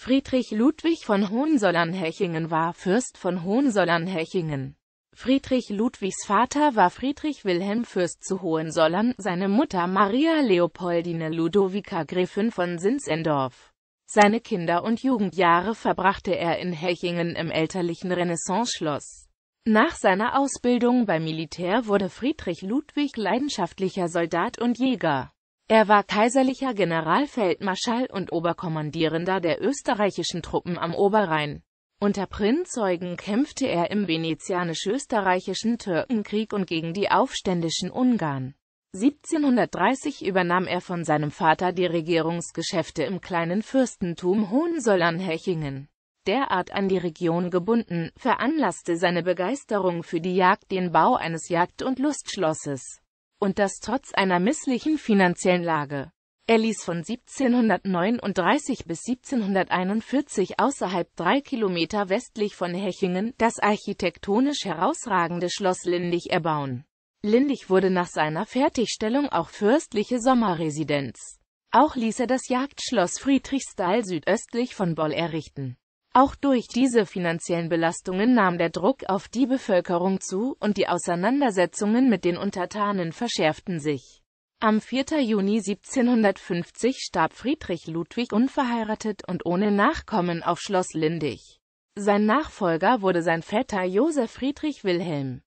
Friedrich Ludwig von hohensollern hechingen war Fürst von hohensollern hechingen Friedrich Ludwigs Vater war Friedrich Wilhelm Fürst zu Hohensollern, seine Mutter Maria Leopoldine Ludovica Gräfin von Sinsendorf. Seine Kinder- und Jugendjahre verbrachte er in Hechingen im elterlichen Renaissance-Schloss. Nach seiner Ausbildung beim Militär wurde Friedrich Ludwig leidenschaftlicher Soldat und Jäger. Er war kaiserlicher Generalfeldmarschall und Oberkommandierender der österreichischen Truppen am Oberrhein. Unter Prinzeugen kämpfte er im venezianisch-österreichischen Türkenkrieg und gegen die aufständischen Ungarn. 1730 übernahm er von seinem Vater die Regierungsgeschäfte im kleinen Fürstentum hohensollern hechingen Derart an die Region gebunden, veranlasste seine Begeisterung für die Jagd den Bau eines Jagd- und Lustschlosses und das trotz einer misslichen finanziellen Lage. Er ließ von 1739 bis 1741 außerhalb drei Kilometer westlich von Hechingen das architektonisch herausragende Schloss Lindig erbauen. Lindig wurde nach seiner Fertigstellung auch fürstliche Sommerresidenz. Auch ließ er das Jagdschloss Friedrichsthal südöstlich von Boll errichten auch durch diese finanziellen Belastungen nahm der Druck auf die Bevölkerung zu, und die Auseinandersetzungen mit den Untertanen verschärften sich. Am 4. Juni 1750 starb Friedrich Ludwig unverheiratet und ohne Nachkommen auf Schloss Lindig. Sein Nachfolger wurde sein Vetter Josef Friedrich Wilhelm.